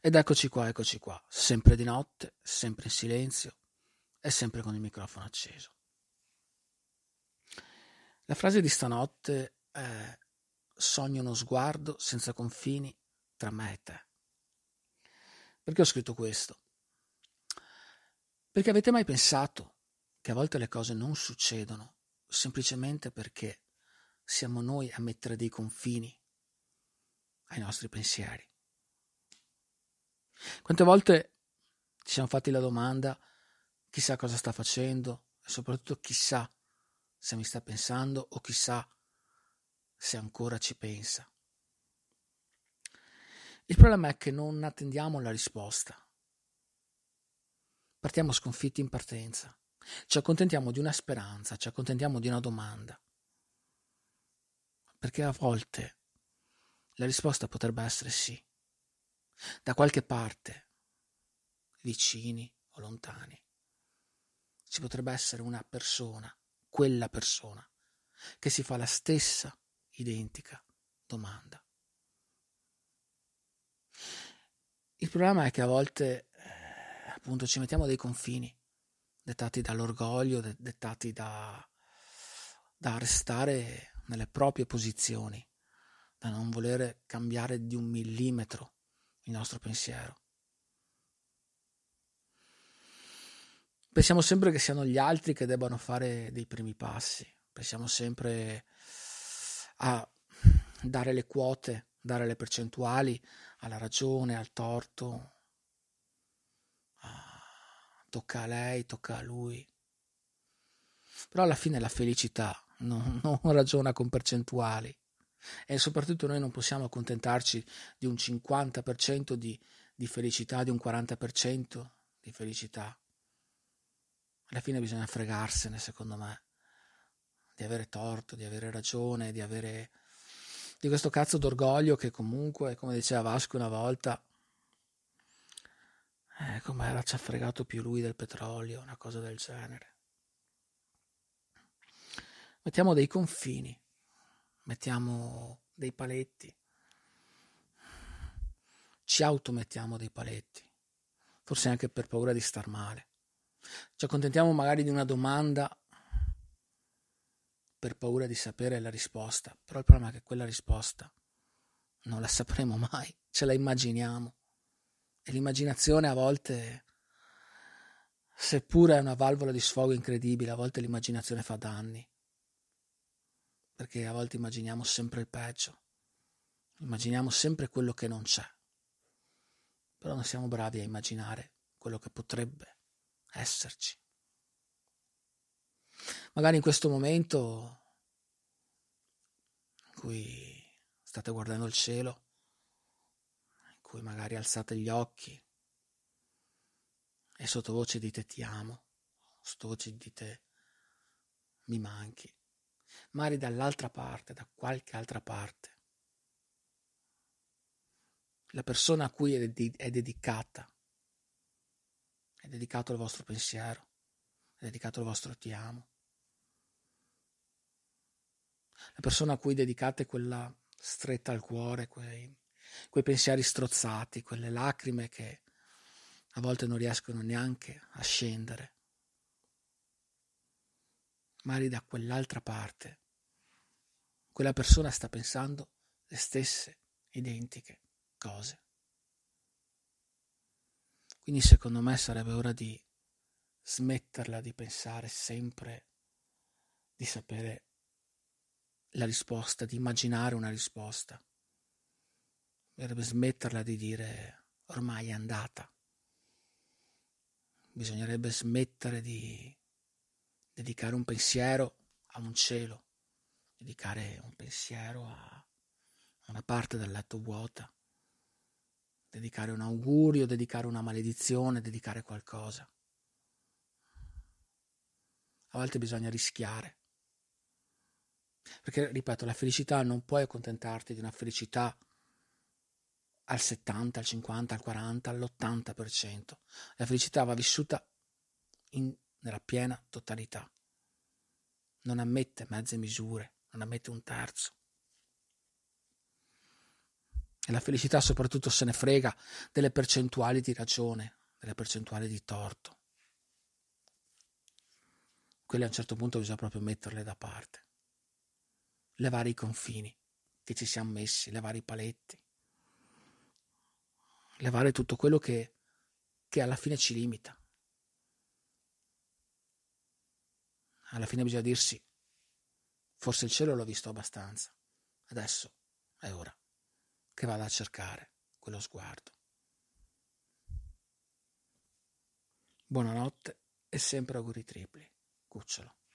Ed eccoci qua, eccoci qua, sempre di notte, sempre in silenzio e sempre con il microfono acceso. La frase di stanotte è Sogno uno sguardo senza confini tra me e te. Perché ho scritto questo? Perché avete mai pensato che a volte le cose non succedono semplicemente perché siamo noi a mettere dei confini ai nostri pensieri? Quante volte ci siamo fatti la domanda chissà cosa sta facendo e soprattutto chissà se mi sta pensando o chissà se ancora ci pensa. Il problema è che non attendiamo la risposta. Partiamo sconfitti in partenza. Ci accontentiamo di una speranza, ci accontentiamo di una domanda. Perché a volte la risposta potrebbe essere sì da qualche parte, vicini o lontani. Ci potrebbe essere una persona, quella persona, che si fa la stessa identica domanda. Il problema è che a volte eh, appunto ci mettiamo dei confini dettati dall'orgoglio, de- dettati da, da restare nelle proprie posizioni, da non volere cambiare di un millimetro il nostro pensiero. Pensiamo sempre che siano gli altri che debbano fare dei primi passi, pensiamo sempre a dare le quote, dare le percentuali alla ragione, al torto. Ah, tocca a lei, tocca a lui. Però alla fine la felicità non, non ragiona con percentuali e soprattutto noi non possiamo accontentarci di un 50% di, di felicità, di un 40% di felicità. Alla fine bisogna fregarsene, secondo me, di avere torto, di avere ragione, di avere di questo cazzo d'orgoglio che comunque, come diceva Vasco una volta, eh, com'era, ci ha fregato più lui del petrolio, una cosa del genere. Mettiamo dei confini mettiamo dei paletti, ci automettiamo dei paletti, forse anche per paura di star male. Ci accontentiamo magari di una domanda per paura di sapere la risposta, però il problema è che quella risposta non la sapremo mai, ce la immaginiamo. E l'immaginazione a volte, seppure è una valvola di sfogo incredibile, a volte l'immaginazione fa danni perché a volte immaginiamo sempre il peggio, immaginiamo sempre quello che non c'è, però non siamo bravi a immaginare quello che potrebbe esserci. Magari in questo momento in cui state guardando il cielo, in cui magari alzate gli occhi e sottovoce dite ti amo, sottovoce dite mi manchi mari dall'altra parte, da qualche altra parte. La persona a cui è, è dedicata, è dedicato il vostro pensiero, è dedicato il vostro ti amo. La persona a cui dedicate quella stretta al cuore, quei, quei pensieri strozzati, quelle lacrime che a volte non riescono neanche a scendere magari da quell'altra parte, quella persona sta pensando le stesse identiche cose. Quindi secondo me sarebbe ora di smetterla di pensare sempre di sapere la risposta, di immaginare una risposta. Dovrebbe smetterla di dire ormai è andata. Bisognerebbe smettere di dedicare un pensiero a un cielo, dedicare un pensiero a una parte del letto vuota, dedicare un augurio, dedicare una maledizione, dedicare qualcosa. A volte bisogna rischiare. Perché, ripeto, la felicità non puoi accontentarti di una felicità al 70, al 50, al 40, all'80%. La felicità va vissuta in nella piena totalità. Non ammette mezze misure, non ammette un terzo. E la felicità soprattutto se ne frega delle percentuali di ragione, delle percentuali di torto. Quelle a un certo punto bisogna proprio metterle da parte. Levare i confini che ci siamo messi, levare i paletti, levare tutto quello che, che alla fine ci limita. alla fine bisogna dirsi, forse il cielo l'ho visto abbastanza, adesso è ora che vada a cercare quello sguardo. Buonanotte e sempre auguri tripli, cucciolo.